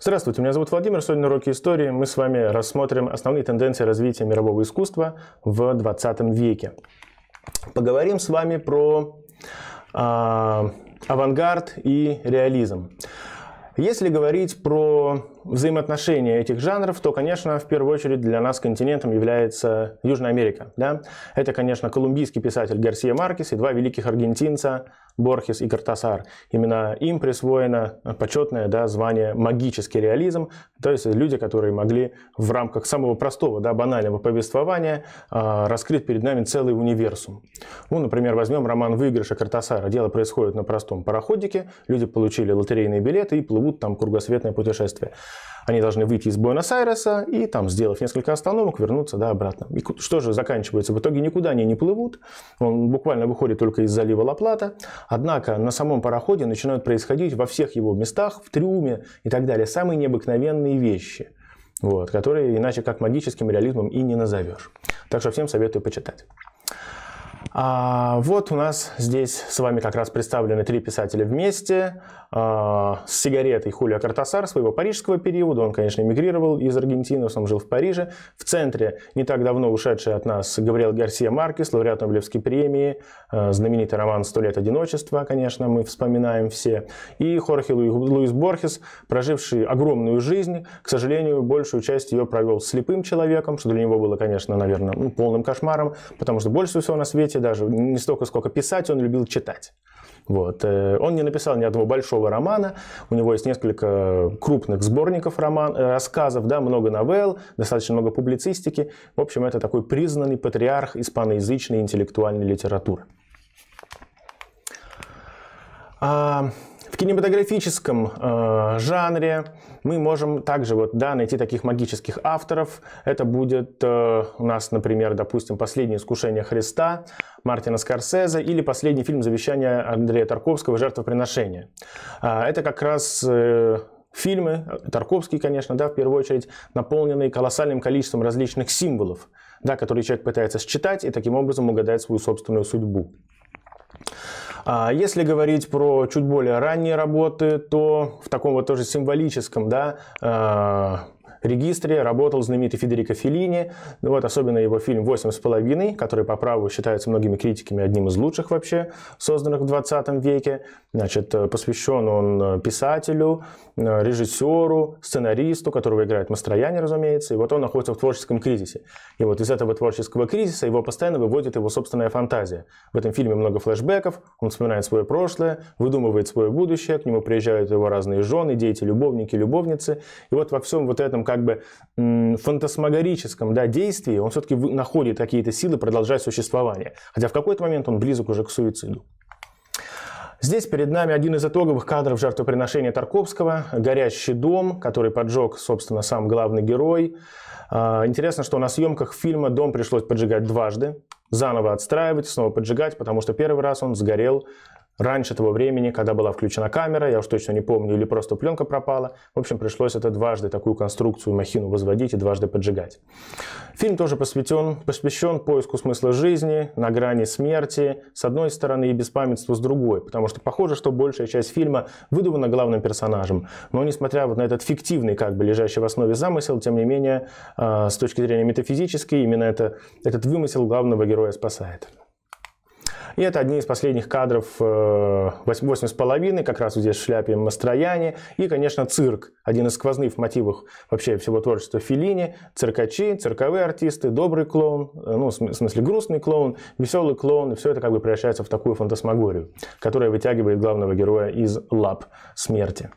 Здравствуйте, меня зовут Владимир, сегодня на уроке истории мы с вами рассмотрим основные тенденции развития мирового искусства в 20 веке. Поговорим с вами про э, авангард и реализм. Если говорить про взаимоотношения этих жанров, то, конечно, в первую очередь для нас континентом является Южная Америка. Да? Это, конечно, колумбийский писатель Гарсия Маркес и два великих аргентинца Борхес и Картасар. Именно им присвоено почетное да, звание «магический реализм», то есть люди, которые могли в рамках самого простого, да, банального повествования э, раскрыть перед нами целый универсум. Ну, например, возьмем роман «Выигрыша» Картасара. Дело происходит на простом пароходике, люди получили лотерейные билеты и плывут там кругосветное путешествие. Они должны выйти из Буэнос-Айреса и там, сделав несколько остановок, вернуться да, обратно. И что же заканчивается? В итоге никуда они не плывут. Он буквально выходит только из залива ла Однако на самом пароходе начинают происходить во всех его местах, в трюме и так далее, самые необыкновенные вещи – вот, которые иначе как магическим реализмом и не назовешь. Так что всем советую почитать. А вот у нас здесь с вами как раз представлены три писателя вместе. А, с сигаретой Хулио Картасар своего парижского периода. Он, конечно, эмигрировал из Аргентины, он сам жил в Париже. В центре не так давно ушедший от нас Габриэл Гарсия Маркес, лауреат Нобелевской премии, а, знаменитый роман «Сто лет одиночества», конечно, мы вспоминаем все. И Хорхе Луи, Луис Борхес, проживший огромную жизнь, к сожалению, большую часть ее провел слепым человеком, что для него было, конечно, наверное, ну, полным кошмаром, потому что больше всего на свете даже не столько, сколько писать, он любил читать. Вот. Э, он не написал ни одного большого большого романа. У него есть несколько крупных сборников роман, э, рассказов, да, много новелл, достаточно много публицистики. В общем, это такой признанный патриарх испаноязычной интеллектуальной литературы. А, кинематографическом э, жанре мы можем также вот, да, найти таких магических авторов. Это будет э, у нас, например, допустим, «Последнее искушение Христа» Мартина Скорсезе или последний фильм «Завещание Андрея Тарковского. Жертвоприношение». Э, это как раз э, фильмы, э, Тарковский, конечно, да, в первую очередь, наполненные колоссальным количеством различных символов, да, которые человек пытается считать и таким образом угадать свою собственную судьбу. А если говорить про чуть более ранние работы, то в таком вот тоже символическом да, а, регистре работал знаменитый Федерико Феллини. Ну вот, особенно его фильм «Восемь с половиной», который по праву считается многими критиками одним из лучших вообще, созданных в 20 веке. Значит, э, посвящен он э, писателю, э, режиссеру, сценаристу, которого играет Мастрояне, разумеется. И вот он находится в творческом кризисе. И вот из этого творческого кризиса его постоянно выводит его собственная фантазия. В этом фильме много флешбеков, он вспоминает свое прошлое, выдумывает свое будущее, к нему приезжают его разные жены, дети, любовники, любовницы. И вот во всем вот этом как бы фантасмагорическом да, действии он все-таки находит какие-то силы продолжать существование. Хотя в какой-то момент он близок уже к суициду. Здесь перед нами один из итоговых кадров жертвоприношения Тарковского. Горящий дом, который поджег, собственно, сам главный герой. А, интересно, что на съемках фильма дом пришлось поджигать дважды. Заново отстраивать, снова поджигать, потому что первый раз он сгорел раньше того времени, когда была включена камера, я уж точно не помню, или просто пленка пропала. В общем, пришлось это дважды такую конструкцию, махину возводить и дважды поджигать. Фильм тоже посвятен, посвящен поиску смысла жизни, на грани смерти, с одной стороны, и беспамятству с другой, потому что похоже, что большая часть фильма выдумана главным персонажем. Но несмотря вот на этот фиктивный, как бы лежащий в основе замысел, тем не менее, а, с точки зрения метафизической, именно это, этот вымысел главного героя спасает. И это одни из последних кадров 8,5, э, как раз здесь в шляпе Мастрояне. И, конечно, цирк, один из сквозных мотивов вообще всего творчества Филини. Циркачи, цирковые артисты, добрый клоун, э, ну, в смысле грустный клоун, веселый клоун. И все это как бы превращается в такую фантасмагорию, которая вытягивает главного героя из лап смерти.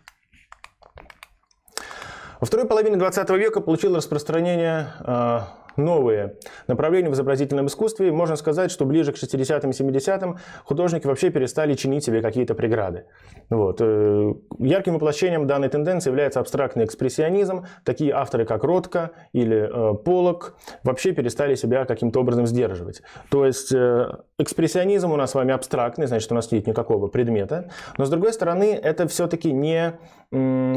Во второй половине 20 века получил распространение э, новые направления в изобразительном искусстве. Можно сказать, что ближе к 60-м, 70-м художники вообще перестали чинить себе какие-то преграды. Вот. Э, ярким воплощением данной тенденции является абстрактный экспрессионизм. Такие авторы, как Ротко или э, Полок, вообще перестали себя каким-то образом сдерживать. То есть э, экспрессионизм у нас с вами абстрактный, значит, у нас нет никакого предмета. Но, с другой стороны, это все-таки не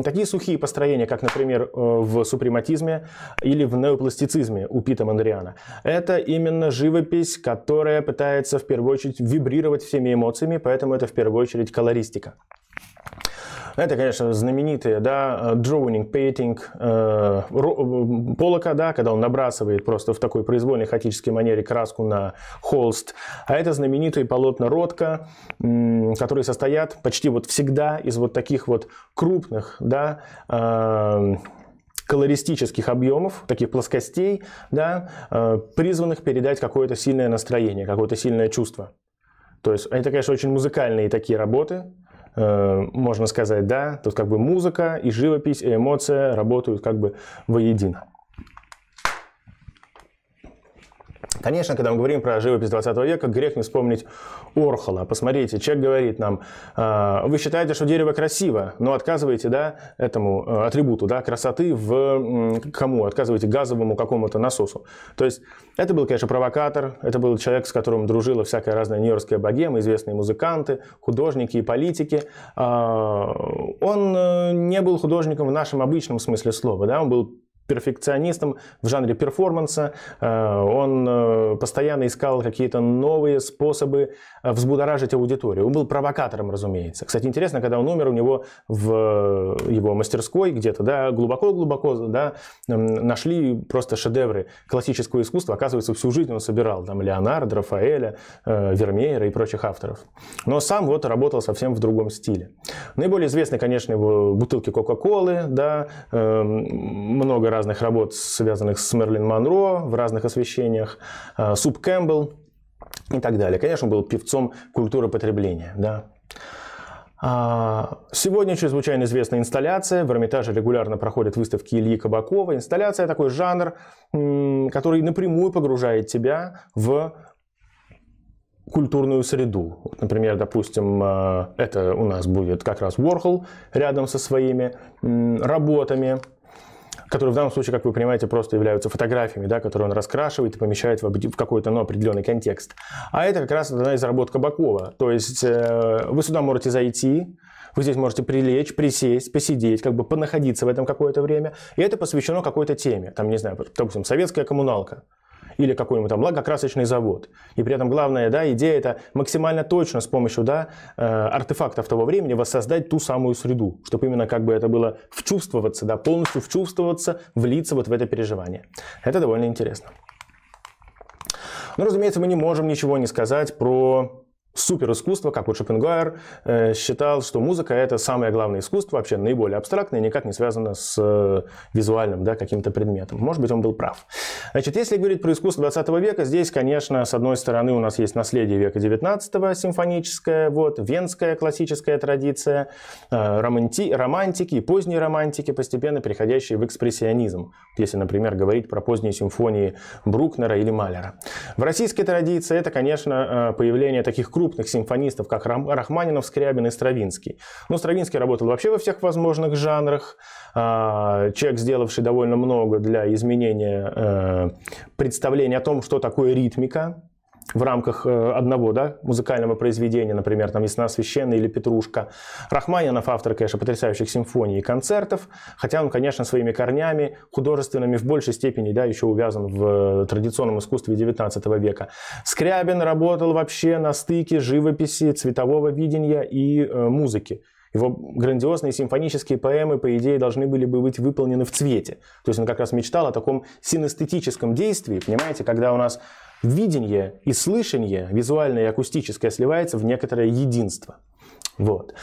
такие сухие построения, как, например, э, в супрематизме или в неопластицизме у Пита Мандриана. Это именно живопись, которая пытается в первую очередь вибрировать всеми эмоциями, поэтому это в первую очередь колористика. Это, конечно, знаменитые, да, drawing, painting э, э Полока, да, когда он набрасывает просто в такой произвольной хаотической манере краску на холст. А это знаменитые полотна Ротка, м, которые состоят почти вот всегда из вот таких вот крупных, да, э, колористических объемов, таких плоскостей, да, э, призванных передать какое-то сильное настроение, какое-то сильное чувство. То есть это, конечно, очень музыкальные такие работы, э, можно сказать, да, тут как бы музыка и живопись, и эмоция работают как бы воедино. Конечно, когда мы говорим про живопись 20 века, грех не вспомнить Орхола. Посмотрите, человек говорит нам, «А, вы считаете, что дерево красиво, но отказываете да, этому э, атрибуту да, красоты в кому? Отказываете газовому какому-то насосу. То есть это был, конечно, провокатор, это был человек, с которым дружила всякая разная нью-йоркская богема, известные музыканты, художники и политики. А, он э, не был художником в нашем обычном смысле слова. Да? Он был перфекционистом в жанре перформанса. Э, он э, постоянно искал какие-то новые способы э, взбудоражить аудиторию. Он был провокатором, разумеется. Кстати, интересно, когда он умер, у него в его мастерской где-то, да, глубоко-глубоко, да, нашли просто шедевры классического искусства. Оказывается, всю жизнь он собирал там Леонардо, Рафаэля, Вермеера и прочих авторов. Но сам вот работал совсем в другом стиле. Наиболее известны, конечно, его бутылки Кока-Колы, да, много разных работ, связанных с Мерлин Монро, в разных освещениях, э, Суп Кэмпбелл и так далее. Конечно, он был певцом культуры потребления. Да. А, сегодня чрезвычайно известная инсталляция. В Эрмитаже регулярно проходят выставки Ильи Кабакова. Инсталляция – такой жанр, который напрямую погружает тебя в культурную среду. Вот, например, допустим, э, это у нас будет как раз Уорхол рядом со своими работами – которые в данном случае, как вы понимаете, просто являются фотографиями, да, которые он раскрашивает и помещает в, в какой-то ну, определенный контекст. А это как раз одна из работ Кабакова. То есть э, вы сюда можете зайти, вы здесь можете прилечь, присесть, посидеть, как бы понаходиться в этом какое-то время. И это посвящено какой-то теме. Там, не знаю, допустим, советская коммуналка или какой-нибудь там лакокрасочный завод. И при этом главная да, идея – это максимально точно с помощью да, э, артефактов того времени воссоздать ту самую среду, чтобы именно как бы это было вчувствоваться, да, полностью вчувствоваться, влиться вот в это переживание. Это довольно интересно. Но, ну, разумеется, мы не можем ничего не сказать про супер искусство, как вот Шопенгауэр э, считал, что музыка это самое главное искусство, вообще наиболее абстрактное, никак не связано с э, визуальным да, каким-то предметом. Может быть, он был прав. Значит, если говорить про искусство 20 века, здесь, конечно, с одной стороны у нас есть наследие века 19 симфоническое, вот, венская классическая традиция, э, романти, романтики и поздние романтики, постепенно переходящие в экспрессионизм, если, например, говорить про поздние симфонии Брукнера или Малера. В российской традиции это, конечно, э, появление таких круг крупных симфонистов, как Рахманинов, Скрябин и Стравинский. Но ну, Стравинский работал вообще во всех возможных жанрах. А, человек, сделавший довольно много для изменения э, представления о том, что такое ритмика, в рамках э, одного да, музыкального произведения, например, там «Весна священная» или «Петрушка». Рахманинов автор, конечно, потрясающих симфоний и концертов, хотя он, конечно, своими корнями художественными в большей степени да, еще увязан в э, традиционном искусстве XIX века. Скрябин работал вообще на стыке живописи, цветового видения и э, музыки. Его грандиозные симфонические поэмы, по идее, должны были бы быть выполнены в цвете. То есть он как раз мечтал о таком синестетическом действии, понимаете, когда у нас видение и слышание, визуальное и акустическое, сливается в некоторое единство. Вот.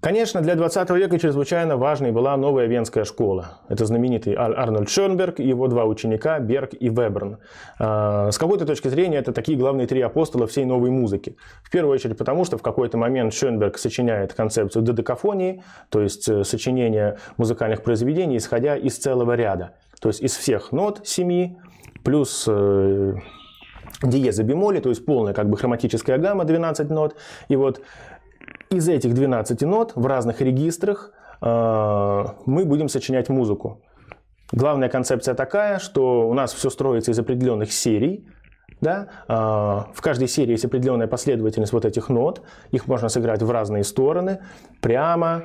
Конечно, для 20 века чрезвычайно важной была новая венская школа. Это знаменитый Арнольд Шенберг и его два ученика Берг и Веберн. А, с какой-то точки зрения это такие главные три апостола всей новой музыки. В первую очередь потому, что в какой-то момент Шенберг сочиняет концепцию додекафонии, то есть э, сочинение музыкальных произведений, исходя из целого ряда. То есть из всех нот семи плюс э, диеза e бемоли, то есть полная как бы хроматическая гамма 12 нот. И вот из этих 12 нот в разных регистрах а, мы будем сочинять музыку. Главная концепция такая, что у нас все строится из определенных серий, да? А, в каждой серии есть определенная последовательность вот этих нот, их можно сыграть в разные стороны, прямо,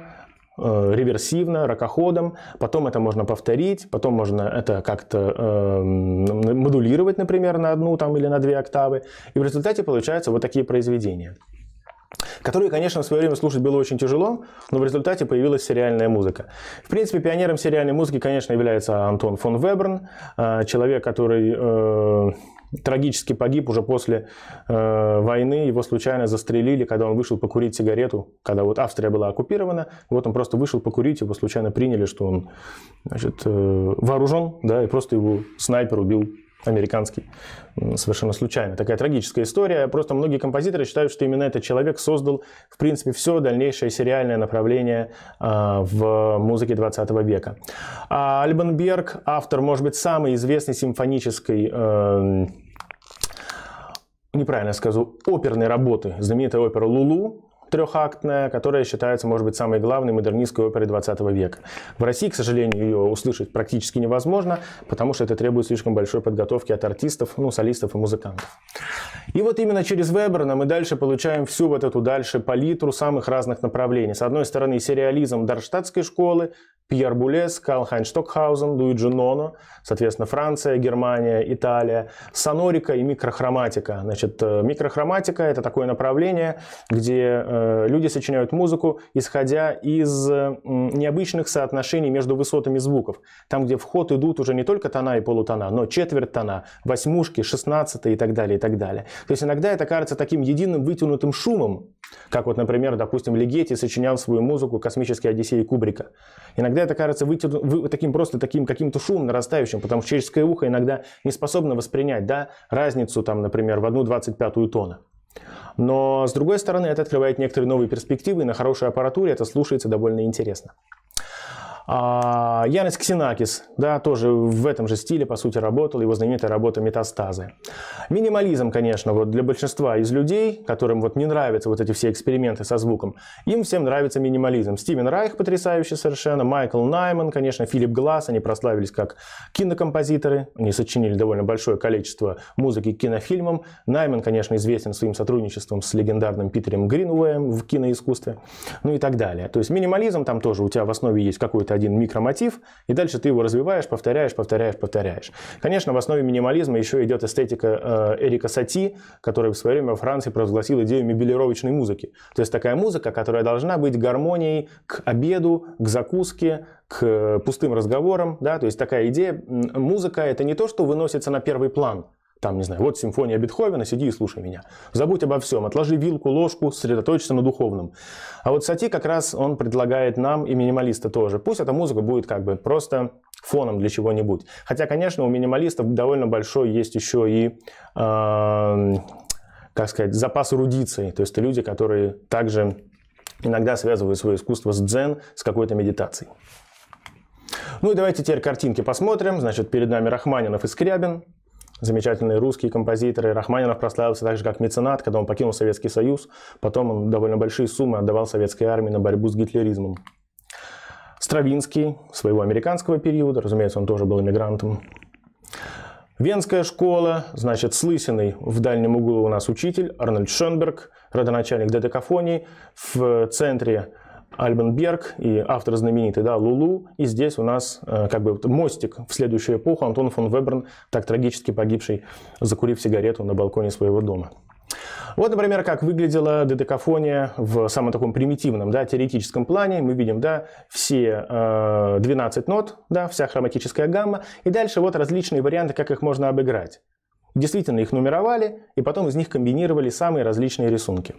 Э, реверсивно, ракоходом, потом это можно повторить, потом можно это как-то э, модулировать, например, на одну там, или на две октавы, и в результате получаются вот такие произведения которые, конечно, в свое время слушать было очень тяжело, но в результате появилась сериальная музыка. В принципе, пионером сериальной музыки, конечно, является Антон фон Веберн, э, человек, который э, трагически погиб уже после э, войны. Его случайно застрелили, когда он вышел покурить сигарету, когда вот Австрия была оккупирована. Вот он просто вышел покурить, его случайно приняли, что он значит, э, вооружен, да, и просто его снайпер убил американский, совершенно случайно. Такая трагическая история. Просто многие композиторы считают, что именно этот человек создал, в принципе, все дальнейшее сериальное направление а, в музыке 20 века. А Альбенберг, автор, может быть, самой известной симфонической э, неправильно скажу, оперной работы, знаменитая опера «Лулу», трехактная, которая считается, может быть, самой главной модернистской оперой 20 века. В России, к сожалению, ее услышать практически невозможно, потому что это требует слишком большой подготовки от артистов, ну, солистов и музыкантов. И вот именно через Веберна мы дальше получаем всю вот эту дальше палитру самых разных направлений. С одной стороны, сериализм дарштадтской школы, Пьер Булес, Карл Хайн Штокхаузен, Луиджи Ноно, соответственно, Франция, Германия, Италия, сонорика и микрохроматика. Значит, э, микрохроматика – это такое направление, где э, люди сочиняют музыку, исходя из э, необычных соотношений между высотами звуков. Там, где в ход идут уже не только тона и полутона, но четверть тона, восьмушки, шестнадцатые и так далее, и так далее. То есть иногда это кажется таким единым вытянутым шумом, как вот, например, допустим, Легетти сочинял свою музыку «Космический Одиссей» Кубрика. Иногда Иногда это кажется вытяну, таким просто таким каким-то шумом нарастающим, потому что человеческое ухо иногда не способно воспринять да, разницу, там, например, в одну 1,25 тона. Но, с другой стороны, это открывает некоторые новые перспективы, и на хорошей аппаратуре это слушается довольно интересно. А, Янис Ксинакис, да, тоже в этом же стиле, по сути, работал, его знаменитая работа «Метастазы». Минимализм, конечно, вот для большинства из людей, которым вот не нравятся вот эти все эксперименты со звуком, им всем нравится минимализм. Стивен Райх потрясающий совершенно, Майкл Найман, конечно, Филипп Гласс, они прославились как кинокомпозиторы, они сочинили довольно большое количество музыки к кинофильмам. Найман, конечно, известен своим сотрудничеством с легендарным Питером Гринуэем в киноискусстве, ну и так далее. То есть минимализм там тоже у тебя в основе есть какой-то один микромотив, и дальше ты его развиваешь, повторяешь, повторяешь, повторяешь. Конечно, в основе минимализма еще идет эстетика э, Эрика Сати, который в свое время во Франции провозгласил идею мебелировочной музыки. То есть такая музыка, которая должна быть гармонией к обеду, к закуске, к э, пустым разговорам. Да? То есть такая идея, музыка это не то, что выносится на первый план – там, не знаю, вот симфония Бетховена, сиди и слушай меня. Забудь обо всем, отложи вилку, ложку, сосредоточься на духовном. А вот Сати как раз он предлагает нам и минималиста тоже. Пусть эта музыка будет как бы просто фоном для чего-нибудь. Хотя, конечно, у минималистов довольно большой есть еще и, э, как сказать, запас эрудиции. То есть это люди, которые также иногда связывают свое искусство с дзен, с какой-то медитацией. Ну и давайте теперь картинки посмотрим. Значит, перед нами Рахманинов и Скрябин замечательные русские композиторы. Рахманинов прославился так же, как меценат, когда он покинул Советский Союз. Потом он довольно большие суммы отдавал советской армии на борьбу с гитлеризмом. Стравинский, своего американского периода, разумеется, он тоже был иммигрантом. Венская школа, значит, с Лысиной в дальнем углу у нас учитель, Арнольд Шенберг, родоначальник додекафонии. В центре Альбен Берг и автор знаменитый, да, Лулу. И здесь у нас э, как бы вот мостик в следующую эпоху Антон фон Веберн, так трагически погибший, закурив сигарету на балконе своего дома. Вот, например, как выглядела додекафония в самом таком примитивном, да, теоретическом плане. Мы видим, да, все э, 12 нот, да, вся хроматическая гамма. И дальше вот различные варианты, как их можно обыграть. Действительно, их нумеровали, и потом из них комбинировали самые различные рисунки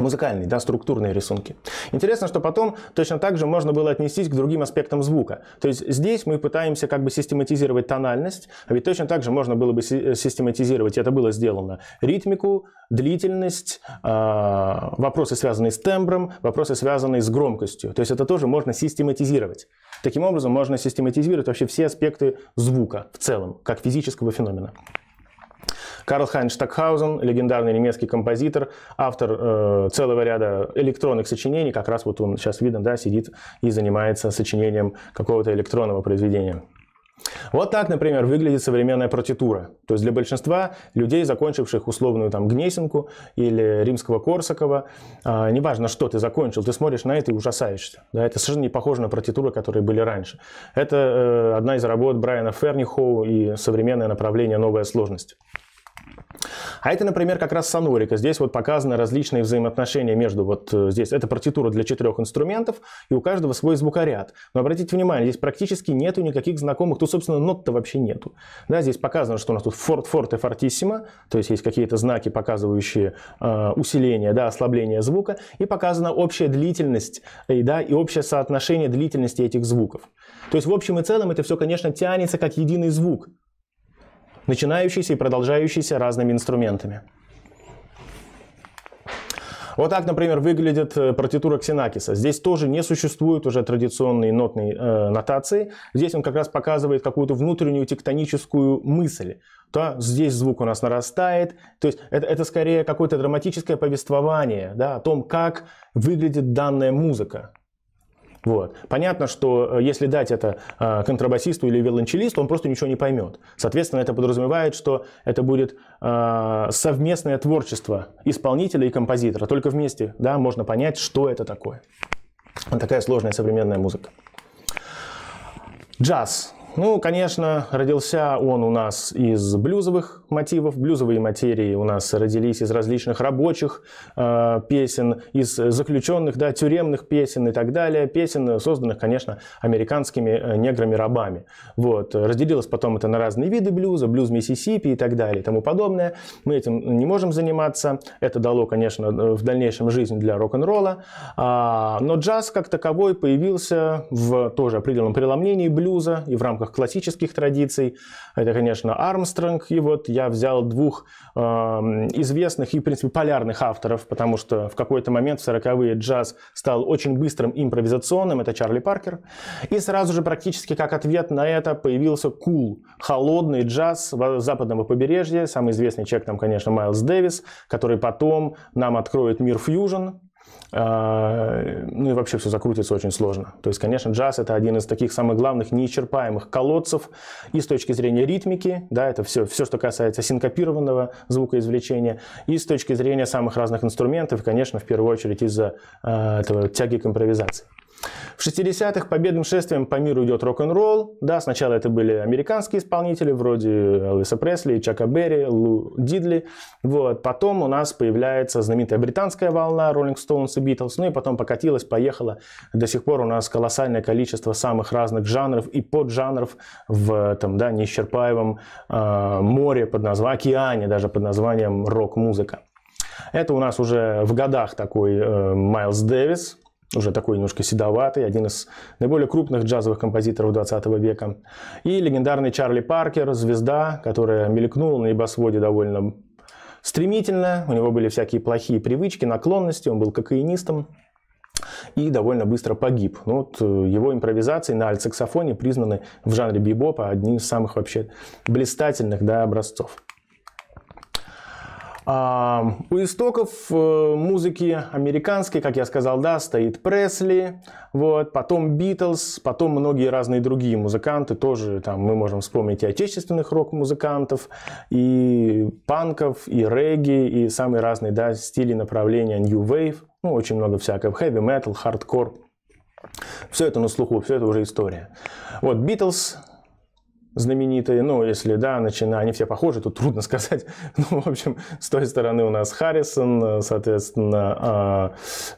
музыкальные, да, структурные рисунки. Интересно, что потом точно так же можно было отнестись к другим аспектам звука. То есть здесь мы пытаемся как бы систематизировать тональность, а ведь точно так же можно было бы э, систематизировать, это было сделано, ритмику, длительность, а, вопросы, связанные с тембром, вопросы, связанные с громкостью. То есть это тоже можно систематизировать. Таким образом, можно систематизировать вообще все аспекты звука в целом, как физического феномена. Карл Хайнц Штокхаузен, легендарный немецкий композитор, автор э, целого ряда электронных сочинений, как раз вот он сейчас видно, да, сидит и занимается сочинением какого-то электронного произведения. Вот так, например, выглядит современная протитура. То есть для большинства людей, закончивших условную там Гнесинку или Римского Корсакова, э, неважно, что ты закончил, ты смотришь на это и ужасаешься. Да, это совершенно не похоже на протитуры, которые были раньше. Это э, одна из работ Брайана Фернихоу и современное направление «Новая сложность». А это, например, как раз сонорика. Здесь вот показаны различные взаимоотношения между вот э, здесь. Это партитура для четырех инструментов, и у каждого свой звукоряд. Но обратите внимание, здесь практически нету никаких знакомых. Тут, собственно, нот-то вообще нету. Да, здесь показано, что у нас тут форт, форт и фортиссимо, то есть есть какие-то знаки, показывающие э, усиление, да, ослабление звука, и показана общая длительность, и, да, и общее соотношение длительности этих звуков. То есть в общем и целом это все, конечно, тянется как единый звук начинающийся и продолжающийся разными инструментами. Вот так, например, выглядит э, партитура Ксенакиса. Здесь тоже не существует уже традиционной нотной э, нотации. Здесь он как раз показывает какую-то внутреннюю тектоническую мысль. То здесь звук у нас нарастает. То есть это, это скорее какое-то драматическое повествование да, о том, как выглядит данная музыка. Вот. Понятно, что э, если дать это э, контрабасисту или виолончелисту, он просто ничего не поймет. Соответственно, это подразумевает, что это будет э, совместное творчество исполнителя и композитора. Только вместе да, можно понять, что это такое. Вот такая сложная современная музыка. Джаз. Ну, конечно, родился он у нас из блюзовых мотивов. Блюзовые материи у нас родились из различных рабочих э, песен, из заключенных, да, тюремных песен и так далее. Песен, э, созданных, конечно, американскими э, неграми-рабами. Вот. Разделилось потом это на разные виды блюза, блюз Миссисипи и так далее и тому подобное. Мы этим не можем заниматься. Это дало, конечно, э, в дальнейшем жизнь для рок-н-ролла. А, но джаз как таковой появился в тоже определенном преломлении блюза и в рамках рамках классических традиций. Это, конечно, Армстронг. И вот я взял двух э, известных и, в принципе, полярных авторов, потому что в какой-то момент в 40-е джаз стал очень быстрым импровизационным. Это Чарли Паркер. И сразу же практически как ответ на это появился кул, cool, холодный джаз западного побережья. Самый известный человек там, конечно, Майлз Дэвис, который потом нам откроет мир фьюжн, а, ну и вообще все закрутится очень сложно. То есть, конечно, джаз – это один из таких самых главных неисчерпаемых колодцев и с точки зрения ритмики, да, это все, все, что касается синкопированного звукоизвлечения, и с точки зрения самых разных инструментов, конечно, в первую очередь из-за а, этого тяги к импровизации. В 60-х победным шествием по миру идет рок-н-ролл. Да, сначала это были американские исполнители, вроде Элвиса Пресли, Чака Берри, Лу Дидли. Вот. Потом у нас появляется знаменитая британская волна Rolling Stones и Beatles. Ну и потом покатилась, поехала. До сих пор у нас колоссальное количество самых разных жанров и поджанров в там, да, неисчерпаемом э, море под названием, океане даже под названием рок-музыка. Это у нас уже в годах такой э, Майлз Дэвис, уже такой немножко седоватый, один из наиболее крупных джазовых композиторов 20 века. И легендарный Чарли Паркер, звезда, которая мелькнула на небосводе довольно стремительно, у него были всякие плохие привычки, наклонности, он был кокаинистом и довольно быстро погиб. Ну, вот э, его импровизации на альтсаксофоне признаны в жанре бибопа одним из самых вообще блистательных да, образцов. А, у истоков э, музыки американской, как я сказал, да, стоит Пресли, вот, потом Битлз, потом многие разные другие музыканты тоже, там, мы можем вспомнить и отечественных рок-музыкантов, и панков, и регги, и самые разные, да, стили направления New Wave, ну, очень много всякого, heavy metal, хардкор, все это на слуху, все это уже история. Вот, Битлз, знаменитые, ну, если, да, начиная, они все похожи, тут трудно сказать. Ну, в общем, с той стороны у нас Харрисон, э, соответственно, а,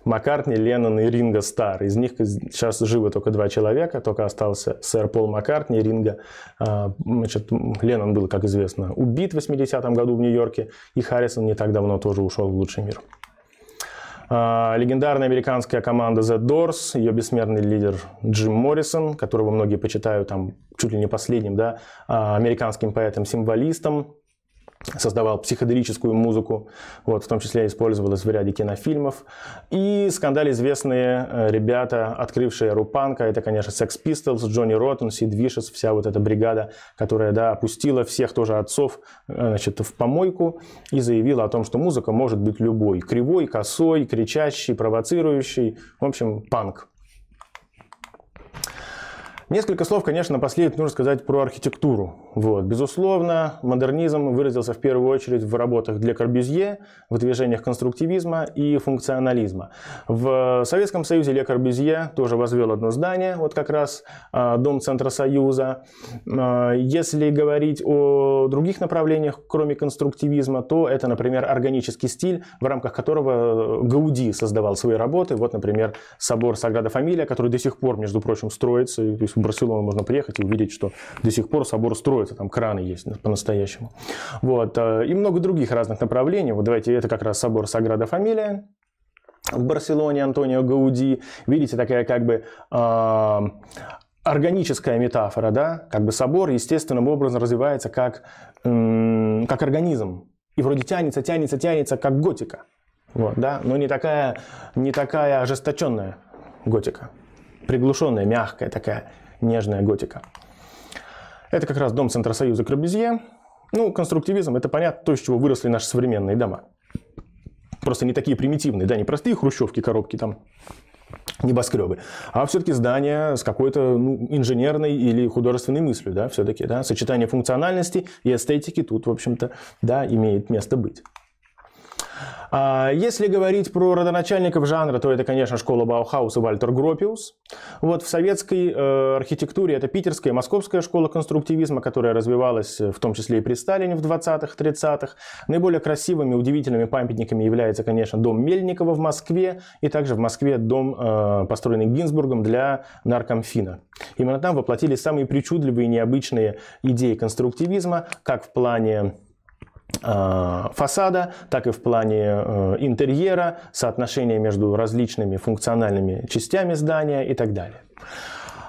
Маккартни, Леннон и Ринга Стар. Из них сейчас живы только два человека, только остался сэр Пол Маккартни, Ринга. Значит, Леннон был, как известно, убит в 80-м году в Нью-Йорке, и Харрисон не так давно тоже ушел в лучший мир. А, легендарная американская команда The Doors, ее бессмертный лидер Джим Моррисон, которого многие почитают там чуть ли не последним, да, а, американским поэтом-символистом, создавал психоделическую музыку, вот, в том числе использовалась в ряде кинофильмов. И скандали известные э, ребята, открывшие Рупанка, это, конечно, Sex Pistols, Джонни Роттен, Сид Вишес, вся вот эта бригада, которая, да, опустила всех тоже отцов, э, значит, в помойку и заявила о том, что музыка может быть любой, кривой, косой, кричащий, провоцирующий, в общем, панк. Несколько слов, конечно, напоследок нужно сказать про архитектуру. Вот. Безусловно, модернизм выразился в первую очередь в работах для Корбюзье, в движениях конструктивизма и функционализма. В Советском Союзе Ле Корбюзье тоже возвел одно здание, вот как раз а, Дом Центра Союза. А, если говорить о других направлениях, кроме конструктивизма, то это, например, органический стиль, в рамках которого э, Гауди создавал свои работы. Вот, например, собор Саграда Фамилия, который до сих пор, между прочим, строится, то есть в Барселону можно приехать и увидеть, что до сих пор собор строится, там краны есть по-настоящему. Вот. Э, и много других разных направлений. Вот давайте, это как раз собор Саграда Фамилия, в Барселоне Антонио Гауди. Видите, такая как бы э, органическая метафора, да? Как бы собор естественным образом развивается как, э, как организм. И вроде тянется, тянется, тянется, как готика. Вот, да? Но не такая, не такая ожесточенная готика. Приглушенная, мягкая такая нежная готика. Это как раз дом Центра Союза Крабезье. Ну, конструктивизм – это понятно то, из чего выросли наши современные дома. Просто не такие примитивные, да, не простые хрущевки, коробки там, небоскребы, а все-таки здания с какой-то ну, инженерной или художественной мыслью, да, все-таки, да, сочетание функциональности и эстетики тут, в общем-то, да, имеет место быть. А, если говорить про родоначальников жанра, то это, конечно, школа Баухаус и Вальтер Гропиус. Вот в советской э, архитектуре это питерская и московская школа конструктивизма, которая развивалась э, в том числе и при Сталине в 20-х, 30-х. Наиболее красивыми, удивительными памятниками является, конечно, дом Мельникова в Москве и также в Москве дом, э, построенный Гинзбургом для наркомфина. Именно там воплотились самые причудливые и необычные идеи конструктивизма, как в плане Э, фасада, так и в плане э, интерьера, соотношения между различными функциональными частями здания и так далее.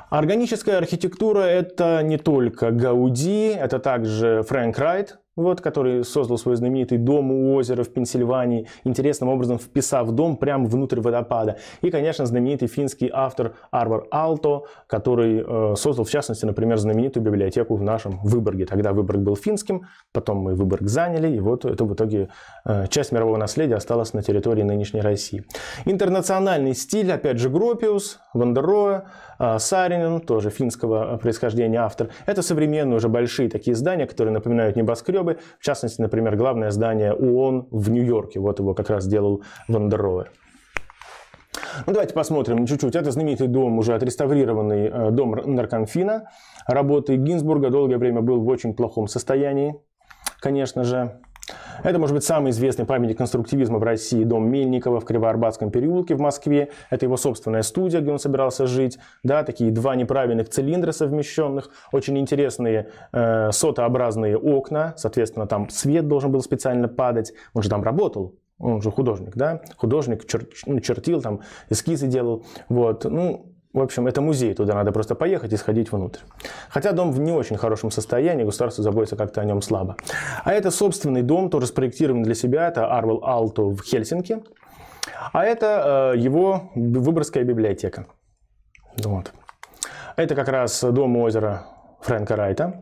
Органическая архитектура – это не только Гауди, это также Фрэнк Райт, вот, который создал свой знаменитый дом у озера в Пенсильвании, интересным образом вписав дом прямо внутрь водопада. И, конечно, знаменитый финский автор Арвар Алто, который э, создал, в частности, например, знаменитую библиотеку в нашем Выборге. Тогда Выборг был финским, потом мы Выборг заняли, и вот это в итоге э, часть мирового наследия осталась на территории нынешней России. Интернациональный стиль, опять же, Гропиус, Вандероя, э, Саринин, тоже финского происхождения автор. Это современные уже большие такие здания, которые напоминают небоскребы, масштабы. В частности, например, главное здание ООН в Нью-Йорке. Вот его как раз делал Вандеровер. Ну, давайте посмотрим чуть-чуть. Это знаменитый дом, уже отреставрированный э, дом Наркомфина. Работы Гинзбурга долгое время был в очень плохом состоянии, конечно же. Это может быть самый известный памятник конструктивизма в России, дом Мельникова в Кривоарбатском переулке в Москве. Это его собственная студия, где он собирался жить. Да, такие два неправильных цилиндра совмещенных, очень интересные э, сотообразные окна, соответственно, там свет должен был специально падать, он же там работал, он же художник, да, художник чер, ну, чертил, там эскизы делал, вот, ну, в общем, это музей, туда надо просто поехать и сходить внутрь. Хотя дом в не очень хорошем состоянии, государство заботится как-то о нем слабо. А это собственный дом, тоже спроектирован для себя, это Арвел Алту в Хельсинки. А это э, его выборская библиотека. Вот. Это как раз дом озера Фрэнка Райта.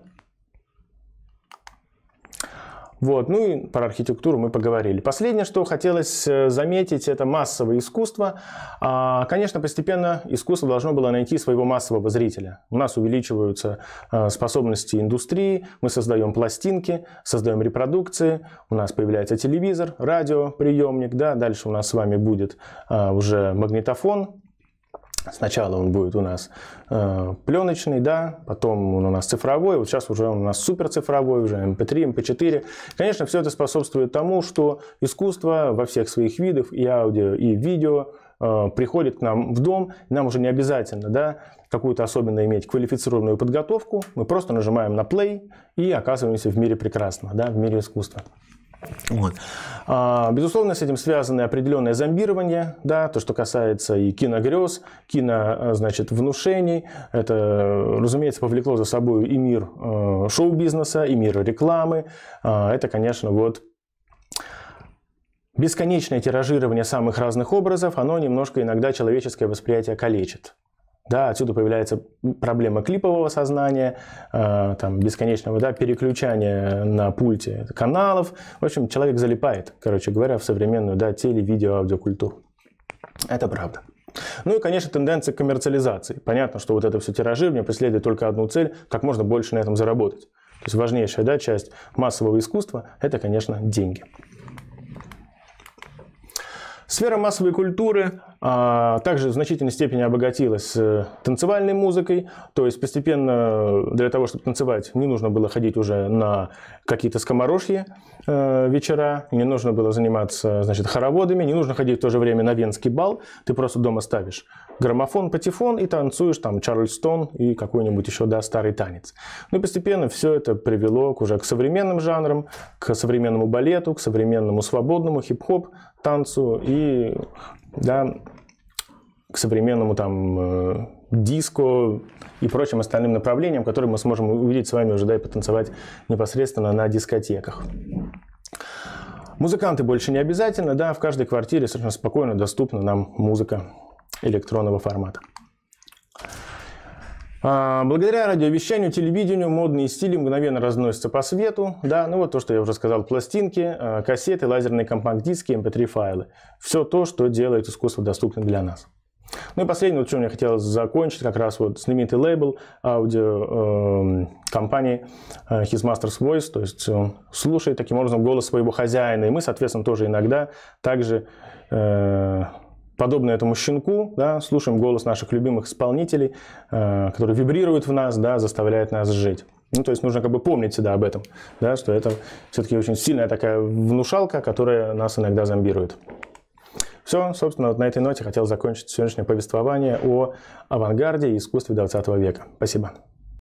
Вот, ну и про архитектуру мы поговорили. Последнее, что хотелось э, заметить, это массовое искусство. А, конечно, постепенно искусство должно было найти своего массового зрителя. У нас увеличиваются э, способности индустрии, мы создаем пластинки, создаем репродукции, у нас появляется телевизор, радио, приемник, да, дальше у нас с вами будет э, уже магнитофон, Сначала он будет у нас э, пленочный, да, потом он у нас цифровой, вот сейчас уже он у нас суперцифровой, уже MP3, эм MP4. Эм Конечно, все это способствует тому, что искусство во всех своих видах, и аудио, и видео, э, приходит к нам в дом, нам уже не обязательно, да, какую-то особенно иметь квалифицированную подготовку, мы просто нажимаем на play и оказываемся в мире прекрасного, да, в мире искусства. Вот. А, безусловно, с этим связано определенное зомбирование, да, то, что касается и киногрез, кино, а, значит, внушений. Это, разумеется, повлекло за собой и мир э, шоу-бизнеса, и мир рекламы. А, это, конечно, вот бесконечное тиражирование самых разных образов, оно немножко иногда человеческое восприятие калечит. Да, отсюда появляется проблема клипового сознания, э, там, бесконечного да, переключания на пульте каналов. В общем, человек залипает, короче говоря, в современную да, теле-, видео, аудиокультуру. Это правда. Ну и, конечно, тенденция к коммерциализации. Понятно, что вот это все тиражирование преследует только одну цель – как можно больше на этом заработать. То есть важнейшая да, часть массового искусства – это, конечно, деньги. Сфера массовой культуры а, также в значительной степени обогатилась э, танцевальной музыкой, то есть постепенно э, для того, чтобы танцевать, не нужно было ходить уже на какие-то скоморожьи э, вечера, не нужно было заниматься значит, хороводами, не нужно ходить в то же время на венский бал, ты просто дома ставишь граммофон, патефон и танцуешь там Чарльстон и какой-нибудь еще, да, старый танец. Ну и постепенно все это привело к, уже к современным жанрам, к современному балету, к современному свободному хип-хоп танцу и да, к современному там э, диско и прочим остальным направлениям, которые мы сможем увидеть с вами уже, да, и потанцевать непосредственно на дискотеках. Музыканты больше не обязательно, да, в каждой квартире совершенно спокойно доступна нам музыка электронного формата. А, благодаря радиовещанию, телевидению модные стили мгновенно разносятся по свету. Да, ну вот то, что я уже сказал, пластинки, а, кассеты, лазерные компакт-диски, mp3-файлы. Эм Все то, что делает искусство доступным для нас. Ну и последнее, вот, чем я хотел закончить, как раз вот знаменитый лейбл аудио эм, э, His Master's Voice, то есть он слушает таким образом голос своего хозяина, и мы, соответственно, тоже иногда также э, подобно этому щенку, да, слушаем голос наших любимых исполнителей, э, который вибрирует в нас, да, заставляют нас жить. Ну, то есть нужно как бы помнить всегда об этом, да, что это все-таки очень сильная такая внушалка, которая нас иногда зомбирует. Все, собственно, вот на этой ноте хотел закончить сегодняшнее повествование о авангарде и искусстве 20 века. Спасибо.